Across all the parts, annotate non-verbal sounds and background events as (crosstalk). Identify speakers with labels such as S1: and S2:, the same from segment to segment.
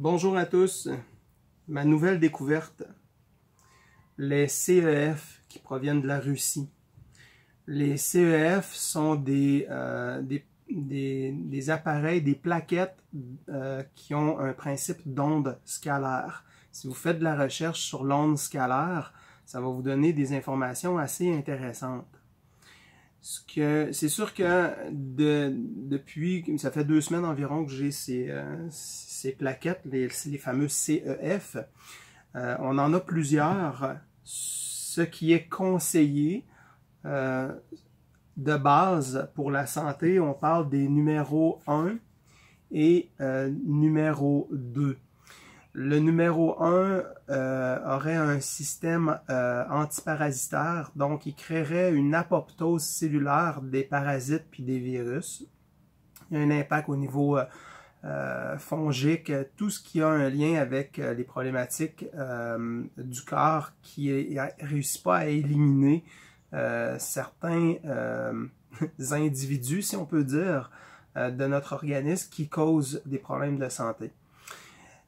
S1: Bonjour à tous. Ma nouvelle découverte, les CEF qui proviennent de la Russie. Les CEF sont euh, des, des, appareils, des plaquettes euh, qui ont un principe d'onde scalaire. Si vous faites de la recherche sur l'onde scalaire, ça va vous donner des informations assez intéressantes c'est sûr que depuis, ça fait deux semaines environ que j'ai ces, euh, plaquettes, les, fameux CEF. Euh, on en a plusieurs. Ce qui est conseillé euh, de base pour la santé, on parle des numéros 1 et numéro 2 le numéro 1 euh, aurait un système euh, antiparasitaire, donc il créerait une apoptose cellulaire des parasites puis des virus. Il y a un impact au niveau euh, fongique, tout ce qui a un lien avec les problématiques du corps qui ne réussit pas à éliminer certains (laughs) individus, si on peut dire, de notre organisme qui causent des problèmes de santé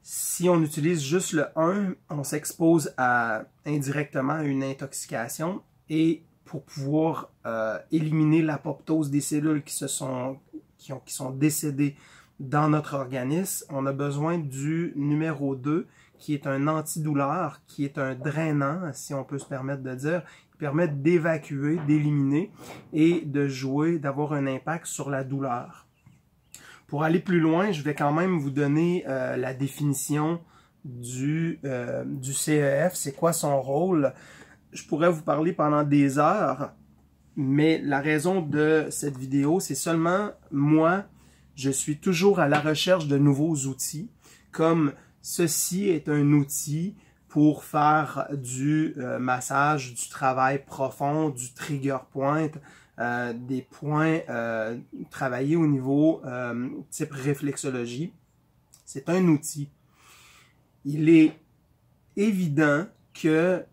S1: si on utilise juste le 1, on s'expose à indirectement à une intoxication et pour pouvoir euh, éliminer l'apoptose des cellules qui, se sont, qui, ont, qui sont décédées dans notre organisme, on a besoin du numéro 2 qui est un antidouleur, qui est un drainant, si on peut se permettre de dire, qui permet d'évacuer, d'éliminer et de jouer, d'avoir un impact sur la douleur. Pour aller plus loin, je vais quand même vous donner euh, la définition du, euh, CEF, c'est quoi son rôle. Je pourrais vous parler pendant des heures, mais la raison de cette vidéo, c'est seulement moi, je suis toujours à la recherche de nouveaux outils, comme ceci est un outil pour faire du euh, massage, du travail profond, du trigger point, euh, des points euh, travaillés au niveau euh, type réflexologie. C'est un outil. Il est évident que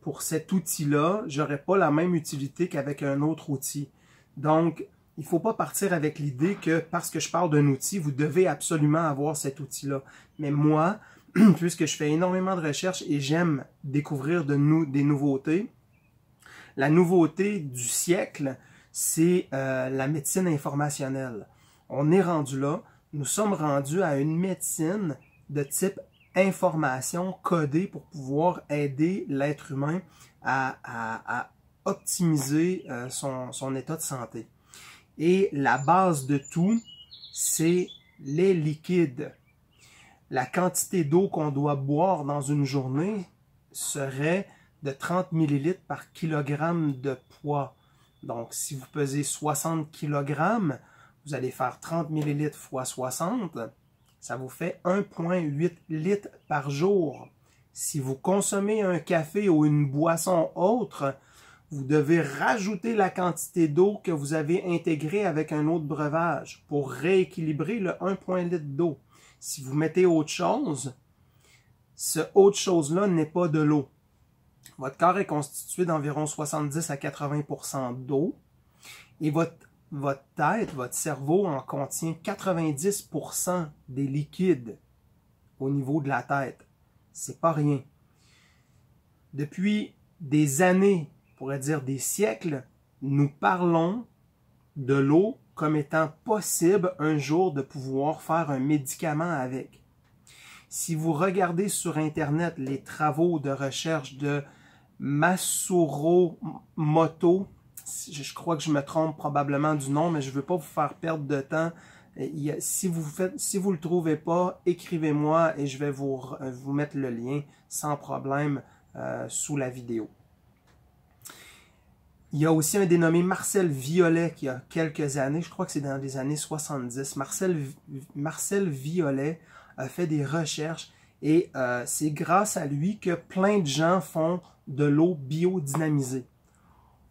S1: pour cet outil-là, j'aurais pas la même utilité qu'avec un autre outil. Donc, il ne faut pas partir avec l'idée que parce que je parle d'un outil, vous devez absolument avoir cet outil-là. Mais moi, (clears throat) puisque je fais énormément de recherches et j'aime découvrir de des nouveautés, la nouveauté du siècle, c'est euh, la médecine informationnelle. On est rendu là, nous sommes rendus à une médecine de type information codée pour pouvoir aider l'être humain à, optimiser euh, son état de santé. Et la base de tout, c'est les liquides. La quantité d'eau qu'on doit boire dans une journée serait de 30 ml par kilogramme de poids. Donc, si vous pesez 60 kg, vous allez faire 30 ml x 60, ça vous fait 1,8 litres par jour. Si vous consommez un café ou une boisson autre, vous devez rajouter la quantité d'eau que vous avez intégrée avec un autre breuvage pour rééquilibrer le 1,8 litre d'eau. Si vous mettez autre chose, ce autre chose-là n'est pas de l'eau. Votre corps est constitué d'environ 70 à 80 d'eau et votre, tête, votre cerveau en contient 90 des liquides au niveau de la tête. C'est pas rien. Depuis des années, on pourrait dire des siècles, nous parlons de l'eau comme étant possible un jour de pouvoir faire un médicament avec. Si vous regardez sur Internet les travaux de recherche de Masuro Moto. Je crois que je me trompe probablement du nom, mais je ne veux pas vous faire perdre de temps. Euh, si vous ne le trouvez pas, écrivez-moi et je vais vous, euh, mettre le lien sans problème euh, sous la vidéo. Il y a aussi un dénommé Marcel Violet qui a quelques années, je crois que c'est dans les années 70. Marcel, Marcel Violet a fait des recherches et euh, c'est grâce à lui que plein de gens font de l'eau biodynamisée.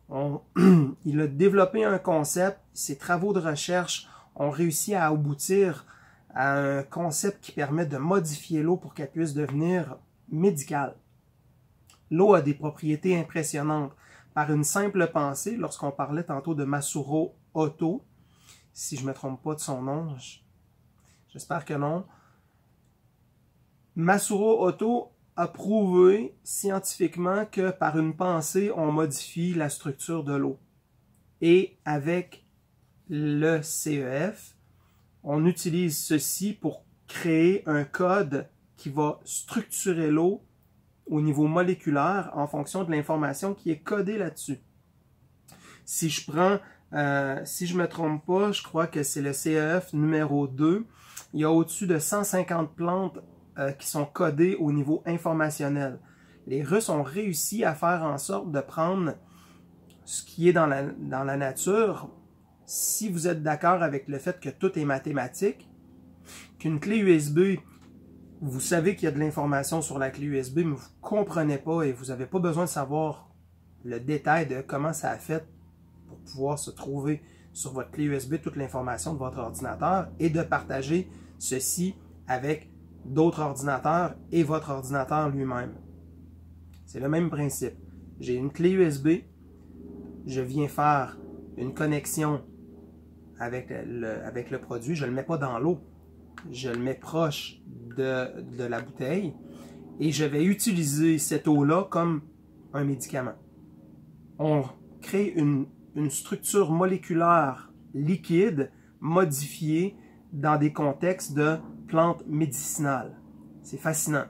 S1: (clears throat) il a développé un concept, ses travaux de recherche ont réussi à aboutir à un concept qui permet de modifier l'eau pour qu'elle puisse devenir médicale. L'eau a des propriétés impressionnantes. Par une simple pensée, lorsqu'on parlait tantôt de Masuro Otto, si je ne me trompe pas de son nom, j'espère que non, Masuro Auto a prouvé scientifiquement que par une pensée, on modifie la structure de l'eau. Et avec le CEF, on utilise ceci pour créer un code qui va structurer l'eau au niveau moléculaire en fonction de l'information qui est codée là-dessus. Si je prends, euh, si je me trompe pas, je crois que c'est le CEF numéro 2. Il y a au-dessus de 150 plantes euh, qui sont codés au niveau informationnel. Les Russes ont réussi à faire en sorte de prendre ce qui est dans la, dans la nature, si vous êtes d'accord avec le fait que tout est mathématique, qu'une clé USB, vous savez qu'il y a de l'information sur la clé USB, mais vous ne comprenez pas et vous n'avez pas besoin de savoir le détail de comment ça a fait pour pouvoir se trouver sur votre clé USB toute l'information de votre ordinateur et de partager ceci avec d'autres ordinateurs et votre ordinateur lui-même. C'est le même principe. J'ai une clé USB, je viens faire une connexion avec le, avec le produit, je ne le mets pas dans l'eau, je le mets proche de, la bouteille et je vais utiliser cette eau-là comme un médicament. On crée une structure moléculaire liquide modifiée dans des contextes de plante médicinale. C'est fascinant.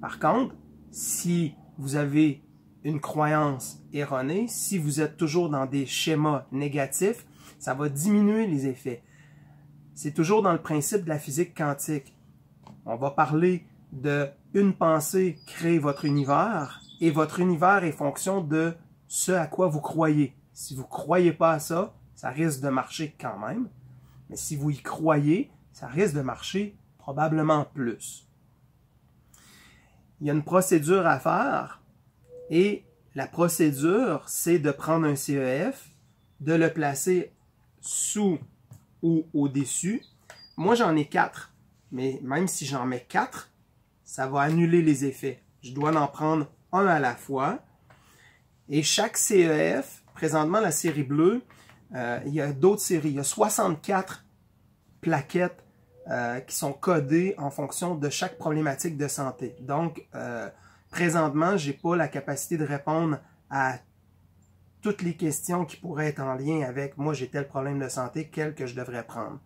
S1: Par contre, si vous avez une croyance erronée, si vous êtes toujours dans des schémas négatifs, ça va diminuer les effets. C'est toujours dans le principe de la physique quantique. On va parler de une pensée crée votre univers et votre univers est fonction de ce à quoi vous croyez. Si vous ne croyez pas à ça, ça risque de marcher quand même. Mais si vous y croyez, ça risque de marcher probablement plus. Il y a une procédure à faire et la procédure, c'est de prendre un CEF, de le placer sous ou au-dessus. Moi, j'en ai quatre, mais même si j'en mets quatre, ça va annuler les effets. Je dois en prendre un à la fois. Et chaque CEF, présentement la série bleue, euh, il y a d'autres séries. Il y a 64 plaquettes euh, qui sont codées en fonction de chaque problématique de santé. Donc, euh, présentement, je n'ai pas la capacité de répondre à toutes les questions qui pourraient être en lien avec moi, j'ai tel problème de santé, quel que je devrais prendre.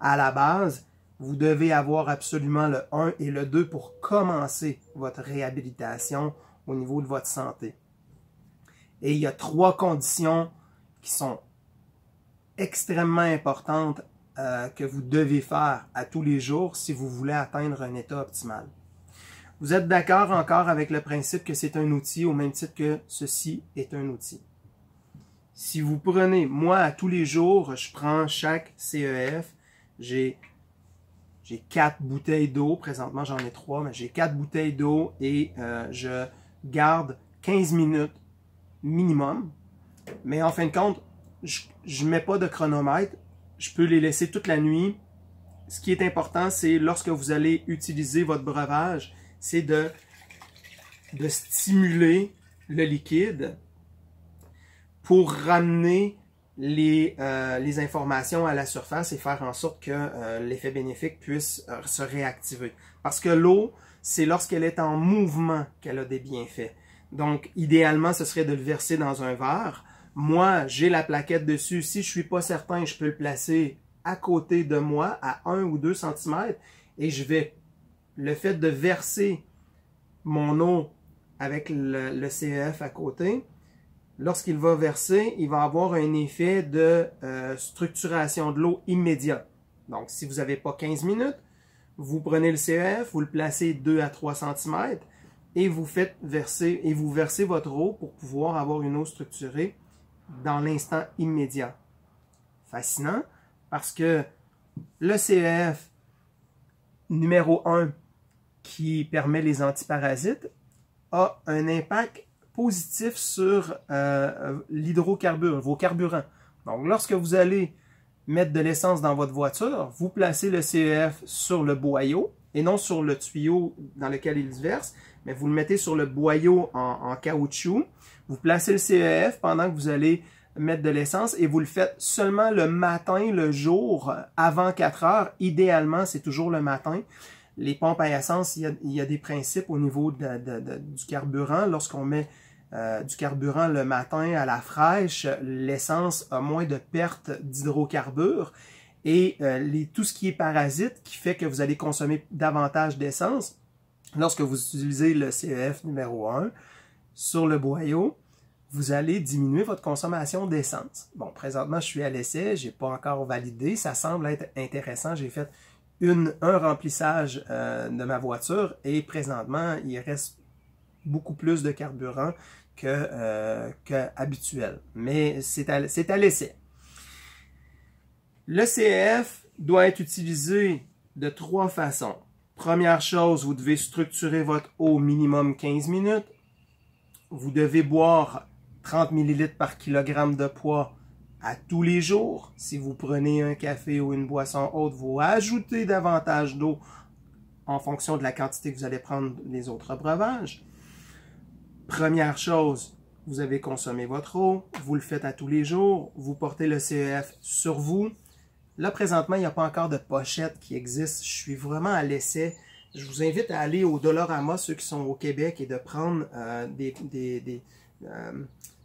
S1: À la base, vous devez avoir absolument le 1 et le 2 pour commencer votre réhabilitation au niveau de votre santé. Et il y a trois conditions qui sont extrêmement importantes euh, que vous devez faire à tous les jours si vous voulez atteindre un état optimal. Vous êtes d'accord encore avec le principe que c'est un outil au même titre que ceci est un outil. Si vous prenez, moi, à tous les jours, je prends chaque CEF, j'ai j'ai quatre bouteilles d'eau. Présentement, j'en ai trois, mais j'ai quatre bouteilles d'eau et euh, je garde 15 minutes minimum. Mais en fin de compte, je ne mets pas de chronomètre je peux les laisser toute la nuit. Ce qui est important, c'est lorsque vous allez utiliser votre breuvage, c'est de, de stimuler le liquide pour ramener les, euh, les, informations à la surface et faire en sorte que euh, l'effet bénéfique puisse euh, se réactiver. Parce que l'eau, c'est lorsqu'elle est en mouvement qu'elle a des bienfaits. Donc, idéalement, ce serait de le verser dans un verre moi, j'ai la plaquette dessus. Si je suis pas certain, je peux le placer à côté de moi, à 1 ou 2 cm, et je vais, le fait de verser mon eau avec le, CEF à côté, lorsqu'il va verser, il va avoir un effet de euh, structuration de l'eau immédiate. Donc, si vous n'avez pas 15 minutes, vous prenez le CEF, vous le placez 2 à 3 cm et vous faites verser et vous versez votre eau pour pouvoir avoir une eau structurée dans l'instant immédiat. Fascinant parce que le CEF numéro 1 qui permet les antiparasites a un impact positif sur euh, euh, l'hydrocarbure, vos carburants. Donc lorsque vous allez mettre de l'essence dans votre voiture, vous placez le CEF sur le boyau et non sur le tuyau dans lequel il se verse vous le mettez sur le boyau en, caoutchouc. Vous placez le CEF pendant que vous allez mettre de l'essence et vous le faites seulement le matin, le jour, avant 4 heures. Idéalement, c'est toujours le matin. Les pompes à essence, il y a, des principes au niveau du carburant. Lorsqu'on met euh, du carburant le matin à la fraîche, l'essence a moins de pertes d'hydrocarbures et euh, tout ce qui est parasite qui fait que vous allez consommer davantage d'essence lorsque vous utilisez le CEF numéro 1 sur le boyau, vous allez diminuer votre consommation d'essence. Bon, présentement, je suis à l'essai, j'ai pas encore validé, ça semble être intéressant. J'ai fait une, un remplissage euh, de ma voiture et présentement, il reste beaucoup plus de carburant que, euh, que habituel. Mais c'est à, à l'essai. Le CEF doit être utilisé de trois façons. Première chose, vous devez structurer votre eau minimum 15 minutes. Vous devez boire 30 ml par kilogramme de poids à tous les jours. Si vous prenez un café ou une boisson haute, vous ajoutez davantage d'eau en fonction de la quantité que vous allez prendre les autres breuvages. Première chose, vous avez consommé votre eau, vous le faites à tous les jours, vous portez le CEF sur vous, Là, présentement, il n'y a pas encore de pochette qui existe. Je suis vraiment à l'essai. Je vous invite à aller au Dollarama, ceux qui sont au Québec, et de prendre euh, des... Euh,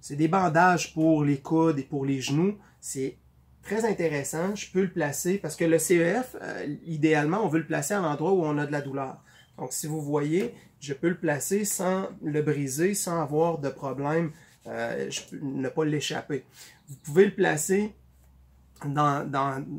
S1: des, bandages pour les coudes et pour les genoux. C'est très intéressant. Je peux le placer parce que le CEF, euh, idéalement, on veut le placer à l'endroit où on a de la douleur. Donc, si vous voyez, je peux le placer sans le briser, sans avoir de problème, je ne pas l'échapper. Vous pouvez le placer dans,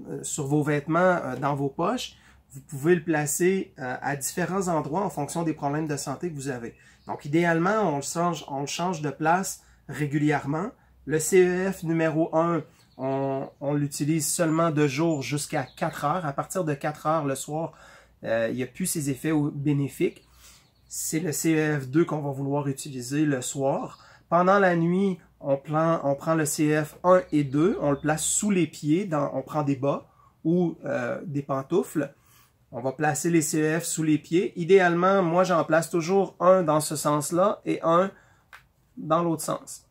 S1: euh, sur vos vêtements, euh, dans vos poches, vous pouvez le placer euh, à différents endroits en fonction des problèmes de santé que vous avez. Donc, idéalement, on le change, on le change de place régulièrement. Le CEF numéro 1, on, l'utilise seulement de jour jusqu'à 4 heures. À partir de 4 heures le soir, il n'y a plus ses effets bénéfiques. C'est le CEF2 qu'on va vouloir utiliser le soir. Pendant la nuit, on prend, le CF 1 et 2, on le place sous les pieds, on prend des bas ou euh, des pantoufles. On va placer les CF sous les pieds. Idéalement, moi j'en place toujours un dans ce sens-là et un dans l'autre sens.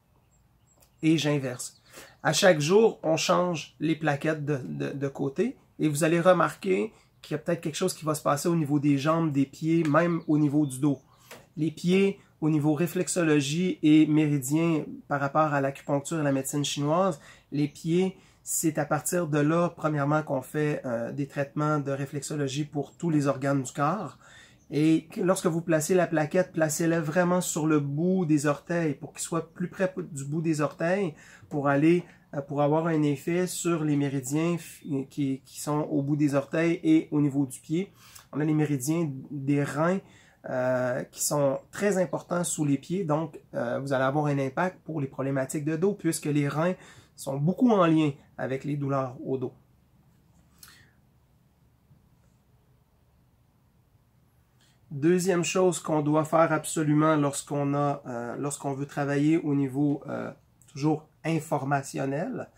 S1: Et j'inverse. À chaque jour, on change les plaquettes de côté et vous allez remarquer qu'il y a peut-être quelque chose qui va se passer au niveau des jambes, des pieds, même au niveau du dos. Les pieds, au niveau réflexologie et méridien par rapport à l'acupuncture et la médecine chinoise, les pieds, c'est à partir de là, premièrement, qu'on fait euh, des traitements de réflexologie pour tous les organes du corps. Et lorsque vous placez la plaquette, placez-la vraiment sur le bout des orteils pour qu'il soit plus près du bout des orteils pour aller euh, pour avoir un effet sur les méridiens qui, qui, sont au bout des orteils et au niveau du pied. On a les méridiens des reins euh, qui sont très importants sous les pieds. Donc, euh, vous allez avoir un impact pour les problématiques de dos puisque les reins sont beaucoup en lien avec les douleurs au dos. Deuxième chose qu'on doit faire absolument lorsqu'on euh, lorsqu'on veut travailler au niveau toujours informationnel,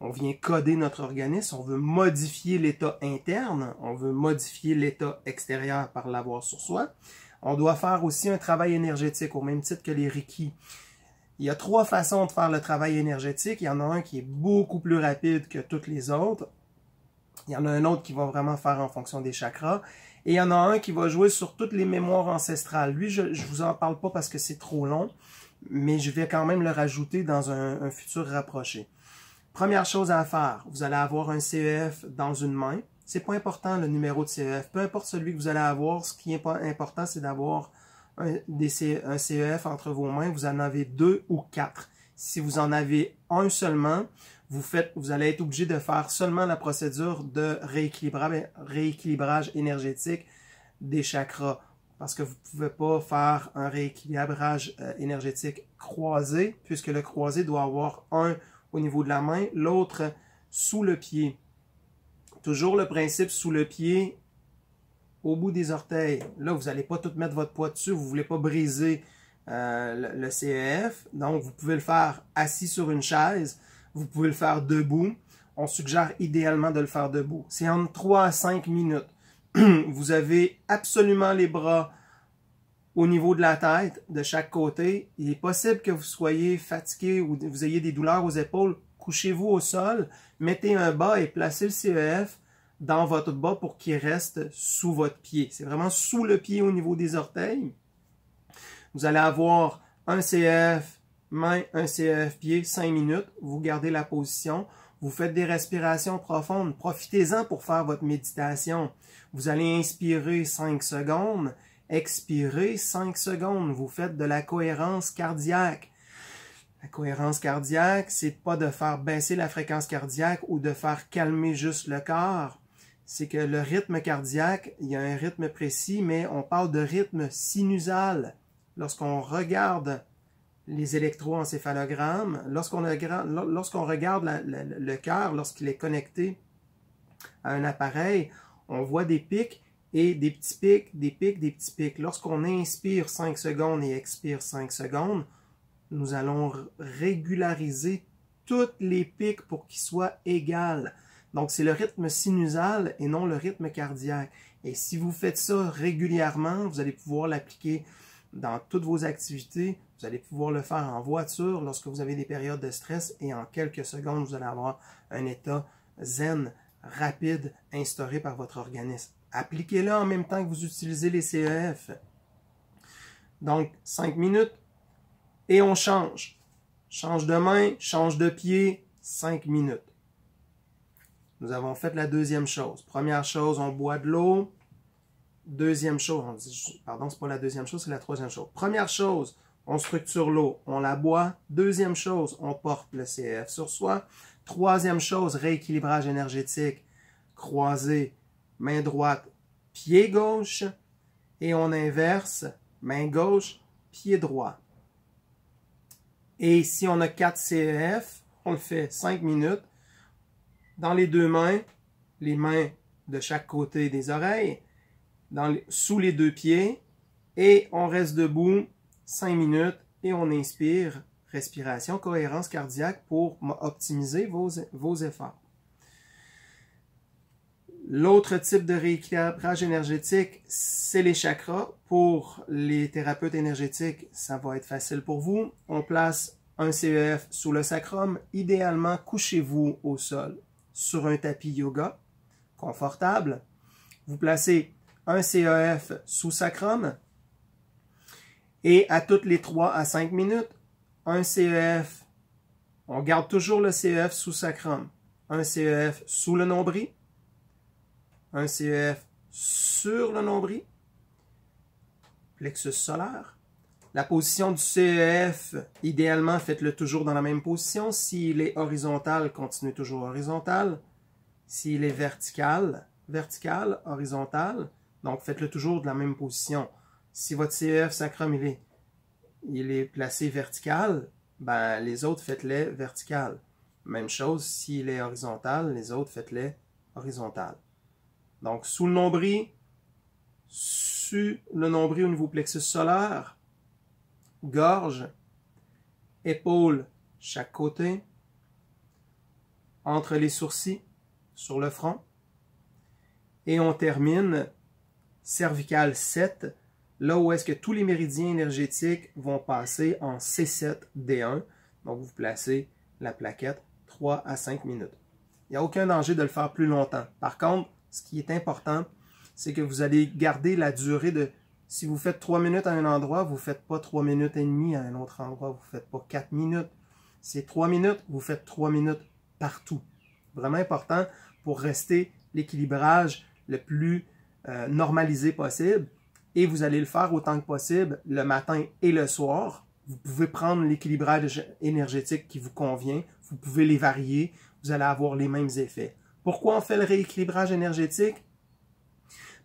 S1: on vient coder notre organisme, on veut modifier l'état interne, on veut modifier l'état extérieur par l'avoir sur soi. On doit faire aussi un travail énergétique, au même titre que les Reiki. Il y a trois façons de faire le travail énergétique. Il y en a un qui est beaucoup plus rapide que toutes les autres. Il y en a un autre qui va vraiment faire en fonction des chakras. Et il y en a un qui va jouer sur toutes les mémoires ancestrales. Lui, je ne vous en parle pas parce que c'est trop long, mais je vais quand même le rajouter dans un, un futur rapproché. Première chose à faire, vous allez avoir un CEF dans une main. C'est pas important le numéro de CEF. Peu importe celui que vous allez avoir, ce qui est pas important, c'est d'avoir un, CEF entre vos mains. Vous en avez deux ou quatre. Si vous en avez un seulement, vous, faites, vous allez être obligé de faire seulement la procédure de ben, rééquilibrage, énergétique des chakras parce que vous ne pouvez pas faire un rééquilibrage euh, énergétique croisé, puisque le croisé doit avoir un au niveau de la main, l'autre sous le pied. Toujours le principe sous le pied, au bout des orteils. Là, vous n'allez pas tout mettre votre poids dessus, vous ne voulez pas briser euh, le, cf e Donc, vous pouvez le faire assis sur une chaise, vous pouvez le faire debout. On suggère idéalement de le faire debout. C'est entre 3 à 5 minutes. (clears throat) Vous avez absolument les bras au niveau de la tête, de chaque côté. Il est possible que vous soyez fatigué ou vous ayez des douleurs aux épaules. Couchez-vous au sol mettez un bas et placez le CEF dans votre bas pour qu'il reste sous votre pied. C'est vraiment sous le pied au niveau des orteils. Vous allez avoir un CEF, main, un CEF, pied, 5 minutes. Vous gardez la position. Vous faites des respirations profondes. Profitez-en pour faire votre méditation. Vous allez inspirer 5 secondes, expirer 5 secondes. Vous faites de la cohérence cardiaque. La cohérence cardiaque, c'est pas de faire baisser la fréquence cardiaque ou de faire calmer juste le corps. C'est que le rythme cardiaque, il y a un rythme précis, mais on parle de rythme sinusal. Lorsqu'on regarde les électroencéphalogrammes, lorsqu'on regarde le cœur, lorsqu'il est connecté à un appareil, on voit des pics et des petits pics, des pics, des petits pics. Lorsqu'on inspire 5 secondes et expire 5 secondes, nous allons régulariser toutes les pics pour qu'ils soient égales. Donc, c'est le rythme sinusal et non le rythme cardiaque. Et si vous faites ça régulièrement, vous allez pouvoir l'appliquer dans toutes vos activités. Vous allez pouvoir le faire en voiture lorsque vous avez des périodes de stress et en quelques secondes, vous allez avoir un état zen, rapide, instauré par votre organisme. Appliquez-le en même temps que vous utilisez les CEF. Donc, 5 minutes, et on change. Change de main, change de pied, 5 minutes. Nous avons fait la deuxième chose. Première chose, on boit de l'eau. Deuxième chose, pardon, c'est pas la deuxième chose, c'est la troisième chose. Première chose, on structure l'eau, on la boit. Deuxième chose, on porte le CF sur soi. Troisième chose, rééquilibrage énergétique, croisé, main droite, pied gauche. Et on inverse, main gauche, pied droit. Et si on a 4 CEF, on le fait 5 minutes. Dans les deux mains, les mains de chaque côté des oreilles, dans sous les deux pieds, et on reste debout 5 minutes et on inspire, respiration, cohérence cardiaque pour optimiser vos, vos efforts. L'autre type de rééquilibrage énergétique, c'est les chakras. Pour les thérapeutes énergétiques, ça va être facile pour vous. On place un CEF sous le sacrum. Idéalement, couchez-vous au sol sur un tapis yoga confortable. Vous placez un CEF sous sacrum et à toutes les 3 à 5 minutes, un CEF, on garde toujours le CEF sous sacrum, un CEF sous le nombril un CEF sur le nombril, plexus solaire. La position du CEF, idéalement, faites-le toujours dans la même position. S'il est horizontal, continuez toujours horizontal. S'il est vertical, vertical, horizontal. Donc, faites-le toujours de la même position. Si votre CEF sacrum, il est, il est placé vertical, ben, les autres, faites-les vertical. Même chose, s'il est horizontal, les autres, faites-les horizontal. Donc, sous le nombril, sous le nombril au niveau plexus solaire, gorge, épaule, chaque côté, entre les sourcils, sur le front. Et on termine cervical 7, là où est-ce que tous les méridiens énergétiques vont passer en C7-D1. Donc, vous placez la plaquette 3 à 5 minutes. Il n'y a aucun danger de le faire plus longtemps. Par contre, ce qui est important, c'est que vous allez garder la durée de... Si vous faites 3 minutes à un endroit, vous ne faites pas trois minutes et demie à un autre endroit, vous ne faites pas quatre minutes. C'est trois minutes, vous faites trois minutes partout. Vraiment important pour rester l'équilibrage le plus euh, normalisé possible. Et vous allez le faire autant que possible le matin et le soir. Vous pouvez prendre l'équilibrage énergétique qui vous convient. Vous pouvez les varier. Vous allez avoir les mêmes effets. Pourquoi on fait le rééquilibrage énergétique?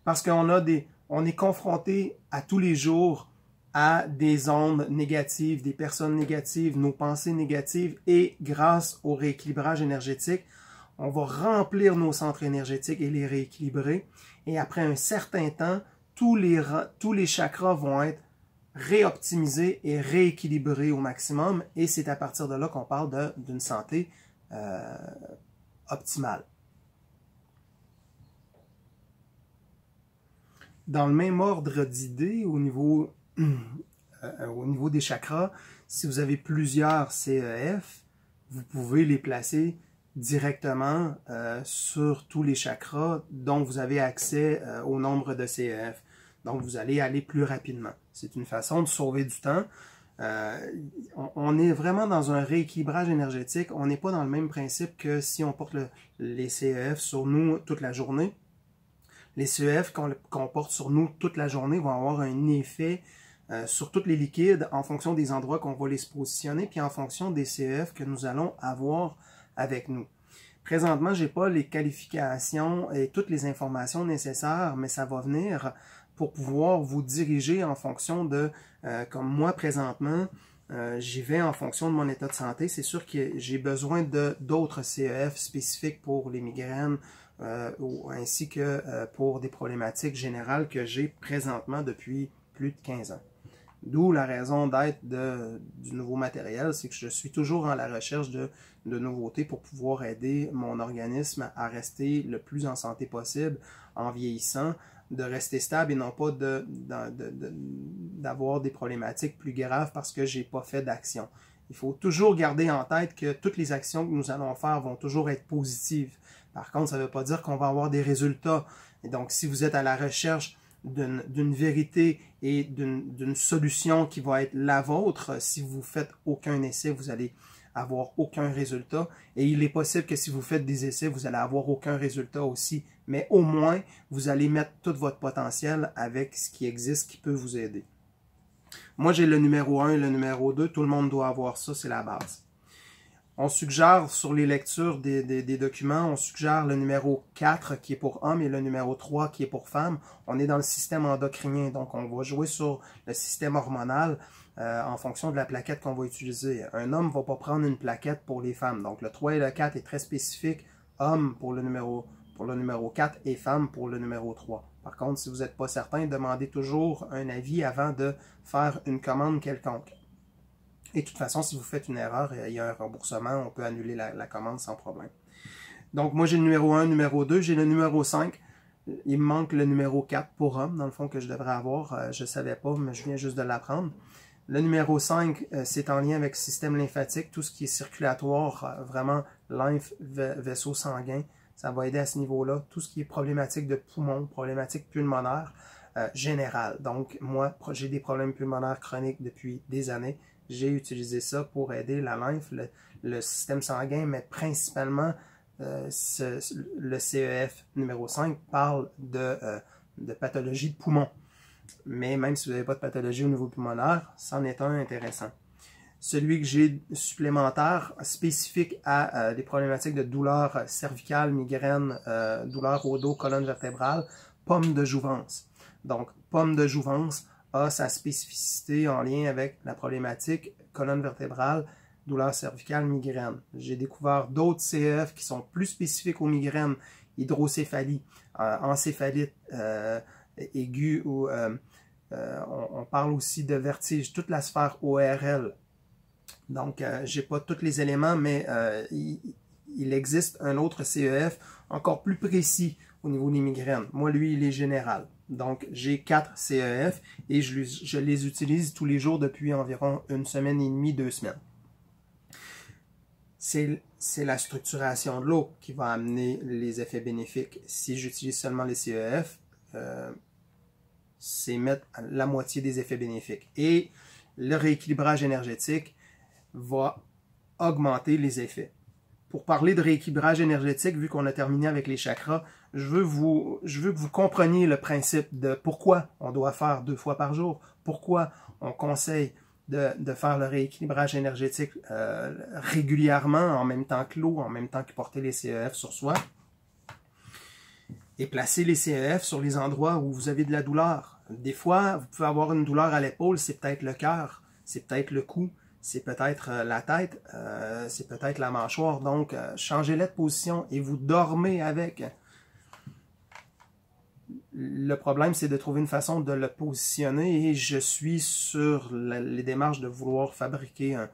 S1: Parce qu'on a des, on est confronté à tous les jours à des ondes négatives, des personnes négatives, nos pensées négatives et grâce au rééquilibrage énergétique, on va remplir nos centres énergétiques et les rééquilibrer. Et après un certain temps, tous les, tous les chakras vont être réoptimisés et rééquilibrés au maximum. Et c'est à partir de là qu'on parle d'une santé euh, optimale. dans le même ordre d'idées au niveau (clears throat) euh, au niveau des chakras, si vous avez plusieurs CEF, vous pouvez les placer directement euh, sur tous les chakras dont vous avez accès euh, au nombre de CEF. Donc, vous allez aller plus rapidement. C'est une façon de sauver du temps. On, est vraiment dans un rééquilibrage énergétique. On n'est pas dans le même principe que si on porte les CEF sur nous toute la journée les CEF qu'on porte sur nous toute la journée vont avoir un effet euh, sur toutes les liquides en fonction des endroits qu'on va les positionner, puis en fonction des CEF que nous allons avoir avec nous. Présentement, j'ai pas les qualifications et toutes les informations nécessaires, mais ça va venir pour pouvoir vous diriger en fonction de, euh, comme moi présentement, euh, j'y vais en fonction de mon état de santé. C'est sûr que j'ai besoin de d'autres CEF spécifiques pour les migraines euh, ainsi que euh, pour des problématiques générales que j'ai présentement depuis plus de 15 ans. D'où la raison d'être du nouveau matériel, c'est que je suis toujours en la recherche de nouveautés pour pouvoir aider mon organisme à rester le plus en santé possible en vieillissant, de rester stable et non pas d'avoir de, des problématiques plus graves parce que je n'ai pas fait d'action. Il faut toujours garder en tête que toutes les actions que nous allons faire vont toujours être positives. Par contre, ça ne veut pas dire qu'on va avoir des résultats. Et donc, si vous êtes à la recherche d'une vérité et d'une solution qui va être la vôtre, si vous faites aucun essai, vous allez avoir aucun résultat. Et il est possible que si vous faites des essais, vous allez avoir aucun résultat aussi. Mais au moins, vous allez mettre tout votre potentiel avec ce qui existe qui peut vous aider. Moi, j'ai le numéro 1 et le numéro 2. Tout le monde doit avoir ça, c'est la base. On suggère sur les lectures des, documents, on suggère le numéro 4 qui est pour homme et le numéro 3 qui est pour femme. On est dans le système endocrinien, donc on va jouer sur le système hormonal. Euh, en fonction de la plaquette qu'on va utiliser. Un homme ne va pas prendre une plaquette pour les femmes. Donc le 3 et le 4 est très spécifique. Homme pour le numéro, pour le numéro 4 et femme pour le numéro 3. Par contre, si vous n'êtes pas certain, demandez toujours un avis avant de faire une commande quelconque. Et de toute façon, si vous faites une erreur et euh, il y a un remboursement, on peut annuler la, commande sans problème. Donc moi j'ai le numéro 1, numéro 2, j'ai le numéro 5. Il me manque le numéro 4 pour homme, dans le fond, que je devrais avoir. Euh, je ne savais pas, mais je viens juste de l'apprendre. Le numéro 5, euh, c'est en lien avec le système lymphatique, tout ce qui est circulatoire, euh, vraiment lymph vaisseau sanguin. Ça va aider à ce niveau-là. Tout ce qui est problématique de poumon, problématique pulmonaire euh, générale. Donc, moi, j'ai des problèmes pulmonaires chroniques depuis des années. J'ai utilisé ça pour aider la lymphe, le, système sanguin, mais principalement le CEF numéro 5 parle de, de pathologie de poumon mais même si vous n'avez pas de pathologie au niveau pulmonaire, c'en est un intéressant. Celui que j'ai supplémentaire, spécifique à euh, des problématiques de douleurs cervicales, migraine, douleur douleurs au dos, colonne vertébrale, pomme de jouvence. Donc, pomme de jouvence a sa spécificité en lien avec la problématique colonne vertébrale, douleurs cervicales, migraine. J'ai découvert d'autres CF e qui sont plus spécifiques aux migraines, hydrocéphalie, euh, encéphalite, euh, aiguë ou euh, euh, on, parle aussi de vertige, toute la sphère ORL. Donc, je euh, j'ai pas tous les éléments, mais il, existe un autre CEF encore plus précis au niveau des migraines. Moi, lui, il est général. Donc, j'ai quatre CEF et je, je les utilise tous les jours depuis environ une semaine et demie, deux semaines c'est la structuration de l'eau qui va amener les effets bénéfiques. Si j'utilise seulement les CEF, euh, c'est mettre la moitié des effets bénéfiques. Et le rééquilibrage énergétique va augmenter les effets. Pour parler de rééquilibrage énergétique, vu qu'on a terminé avec les chakras, je veux, que vous compreniez le principe de pourquoi on doit faire deux fois par jour, pourquoi on conseille de, faire le rééquilibrage énergétique euh, régulièrement, en même temps que l'eau, en même temps que porter les CEF sur soi. Placez les CEF sur les endroits où vous avez de la douleur. Des fois, vous pouvez avoir une douleur à l'épaule, c'est peut-être le cœur, c'est peut-être le cou, c'est peut-être euh, la tête, euh, c'est peut-être la mâchoire. Donc, euh, changez-la de position et vous dormez avec. Le problème, c'est de trouver une façon de le positionner et je suis sur les démarches de vouloir fabriquer un,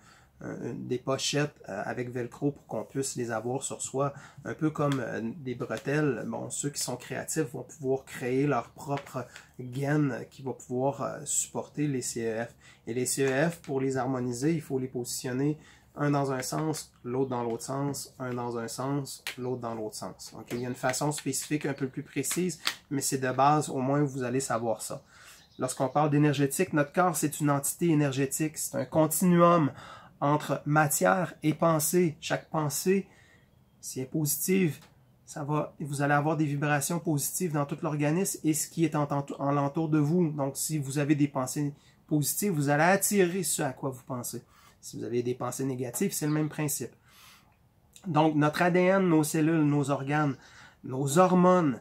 S1: euh, des pochettes euh, avec velcro pour qu'on puisse les avoir sur soi, un peu comme euh, des bretelles. Bon, ceux qui sont créatifs vont pouvoir créer leur propre gaine qui va pouvoir supporter les CEF. Et les CEF, pour les harmoniser, il faut les positionner un dans un sens, l'autre dans l'autre sens, un dans un sens, l'autre dans l'autre sens. Donc, il y a une façon spécifique un peu plus précise, mais c'est de base, au moins vous allez savoir ça. Lorsqu'on parle d'énergétique, notre corps, c'est une entité énergétique, c'est un continuum entre matière et pensée. Chaque pensée, si elle est positive, ça va, vous allez avoir des vibrations positives dans tout l'organisme et ce qui est en, en l'entour de vous. Donc, si vous avez des pensées positives, vous allez attirer ce à quoi vous pensez. Si vous avez des pensées négatives, c'est le même principe. Donc, notre ADN, nos cellules, nos organes, nos hormones,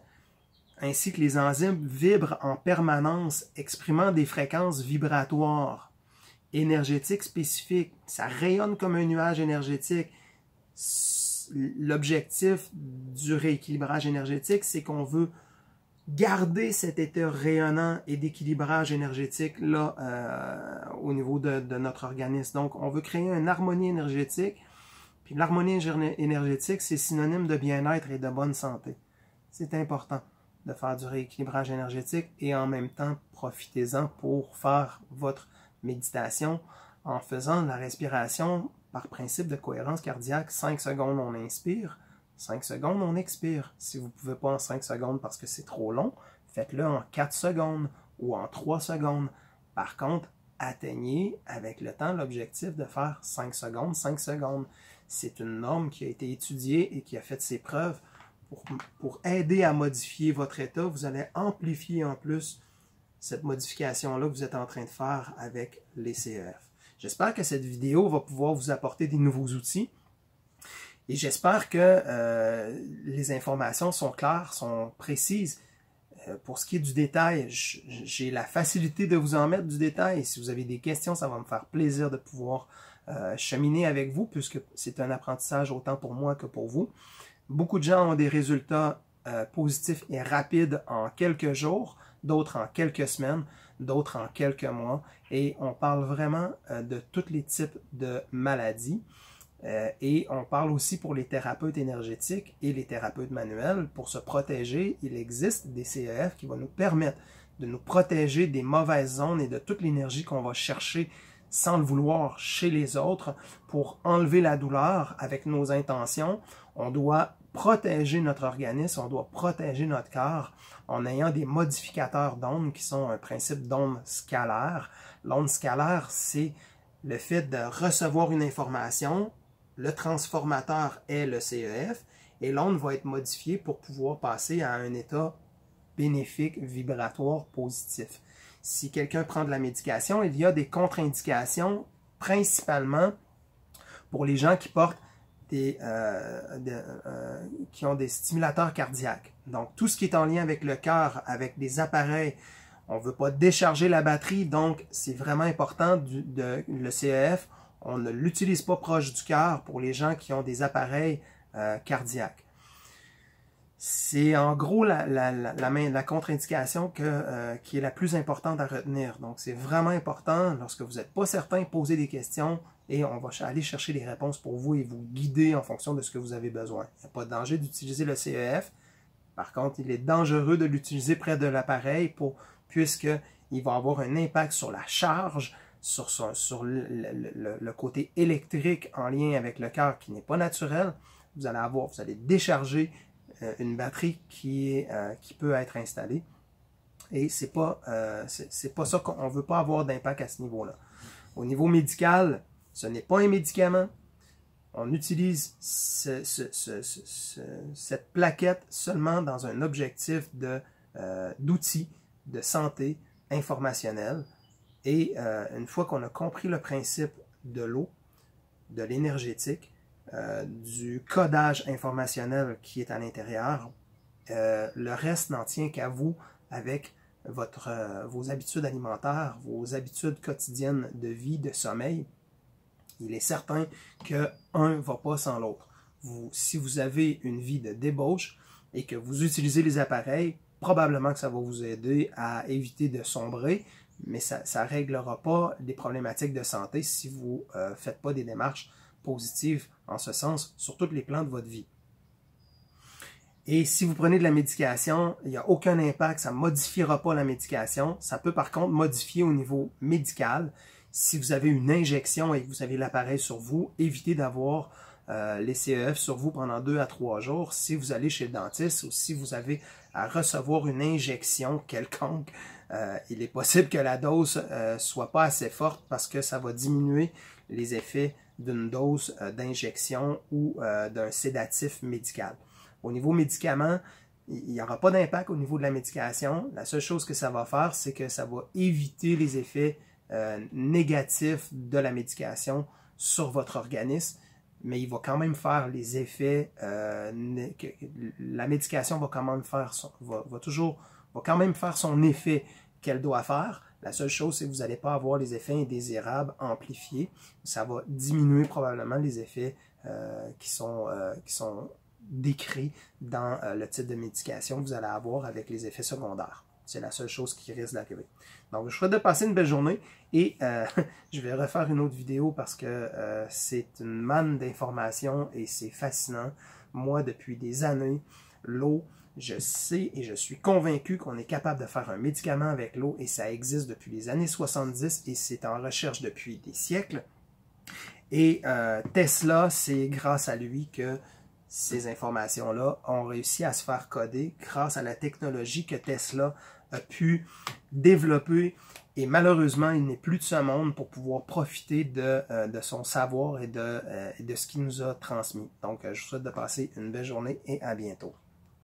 S1: ainsi que les enzymes vibrent en permanence, exprimant des fréquences vibratoires énergétique spécifique. Ça rayonne comme un nuage énergétique. L'objectif du rééquilibrage énergétique, c'est qu'on veut garder cet état rayonnant et d'équilibrage énergétique là euh, au niveau de, de, notre organisme. Donc, on veut créer une harmonie énergétique. Puis l'harmonie énergétique, c'est synonyme de bien-être et de bonne santé. C'est important de faire du rééquilibrage énergétique et en même temps, profitez-en pour faire votre méditation en faisant la respiration par principe de cohérence cardiaque. 5 secondes, on inspire. 5 secondes, on expire. Si vous ne pouvez pas en 5 secondes parce que c'est trop long, faites-le en 4 secondes ou en 3 secondes. Par contre, atteignez avec le temps l'objectif de faire 5 secondes, 5 secondes. C'est une norme qui a été étudiée et qui a fait ses preuves pour, pour aider à modifier votre état. Vous allez amplifier en plus cette modification-là que vous êtes en train de faire avec les CEF. J'espère que cette vidéo va pouvoir vous apporter des nouveaux outils et j'espère que euh, les informations sont claires, sont précises. Euh, pour ce qui est du détail, j'ai la facilité de vous en mettre du détail. Si vous avez des questions, ça va me faire plaisir de pouvoir euh, cheminer avec vous puisque c'est un apprentissage autant pour moi que pour vous. Beaucoup de gens ont des résultats positifs et rapides en quelques jours d'autres en quelques semaines, d'autres en quelques mois. Et on parle vraiment euh, de tous les types de maladies. Euh, et on parle aussi pour les thérapeutes énergétiques et les thérapeutes manuels. Pour se protéger, il existe des CEF qui vont nous permettre de nous protéger des mauvaises zones et de toute l'énergie qu'on va chercher sans le vouloir chez les autres pour enlever la douleur avec nos intentions. On doit protéger notre organisme, on doit protéger notre corps en ayant des modificateurs d'ondes qui sont un principe d'onde scalaire. L'onde scalaire, c'est le fait de recevoir une information, le transformateur est le CEF, et l'onde va être modifiée pour pouvoir passer à un état bénéfique, vibratoire, positif. Si quelqu'un prend de la médication, il y a des contre-indications, principalement pour les gens qui portent euh, euh, qui ont des stimulateurs cardiaques. Donc, tout ce qui est en lien avec le cœur, avec des appareils, on ne veut pas décharger la batterie, donc c'est vraiment important le CEF. On ne l'utilise pas proche du cœur pour les gens qui ont des appareils euh, cardiaques. C'est en gros la, contre-indication qui est la plus importante à retenir. Donc c'est vraiment important, lorsque vous n'êtes pas certain, poser des questions, et on va aller chercher les réponses pour vous et vous guider en fonction de ce que vous avez besoin. Il n'y a pas de danger d'utiliser le CEF. Par contre, il est dangereux de l'utiliser près de l'appareil puisqu'il va avoir un impact sur la charge, sur, sur, le, côté électrique en lien avec le cœur qui n'est pas naturel. Vous allez avoir, vous allez décharger euh, une batterie qui, est, euh, qui peut être installée. Et ce pas, euh, pas ça qu'on ne veut pas avoir d'impact à ce niveau-là. Au niveau médical, ce n'est pas un médicament. On utilise cette plaquette seulement dans un objectif d'outils de, euh, de, santé informationnelle. Et euh, une fois qu'on a compris le principe de l'eau, de l'énergétique, euh, du codage informationnel qui est à l'intérieur, le reste n'en tient qu'à vous avec votre, vos habitudes alimentaires, vos habitudes quotidiennes de vie, de sommeil, il est certain qu'un ne va pas sans l'autre. si vous avez une vie de débauche et que vous utilisez les appareils, probablement que ça va vous aider à éviter de sombrer, mais ça ne réglera pas les problématiques de santé si vous ne euh, faites pas des démarches positives en ce sens sur tous les plans de votre vie. Et si vous prenez de la médication, il n'y a aucun impact, ça ne modifiera pas la médication. Ça peut par contre modifier au niveau médical si vous avez une injection et que vous avez l'appareil sur vous, évitez d'avoir euh, les CEF sur vous pendant deux à trois jours. Si vous allez chez le dentiste ou si vous avez à recevoir une injection quelconque, euh, il est possible que la dose ne euh, soit pas assez forte parce que ça va diminuer les effets d'une dose d'injection ou d'un sédatif médical. Au niveau médicament, il n'y aura pas d'impact au niveau de la médication. La seule chose que ça va faire, c'est que ça va éviter les effets euh, négatif de la médication sur votre organisme, mais il va quand même faire les effets, euh, la médication va quand même faire son, toujours, quand même faire son effet qu'elle doit faire. La seule chose, c'est que vous n'allez pas avoir les effets indésirables amplifiés. Ça va diminuer probablement les effets euh, qui, sont, décrits dans le type de médication que vous allez avoir avec les effets secondaires. C'est la seule chose qui risque d'arriver. Donc, je vous souhaite de passer une belle journée et euh, (laughs) je vais refaire une autre vidéo parce que euh, c'est une manne d'informations et c'est fascinant. Moi, depuis des années, l'eau, je sais et je suis convaincu qu'on est capable de faire un médicament avec l'eau et ça existe depuis les années 70 et c'est en recherche depuis des siècles. Et euh, Tesla, c'est grâce à lui que ces informations-là ont réussi à se faire coder grâce à la technologie que Tesla a pu développer. Et malheureusement, il n'est plus de ce monde pour pouvoir profiter de, euh, son savoir et de, euh, de ce qu'il nous a transmis. Donc, euh, je vous souhaite de passer une belle journée et à bientôt.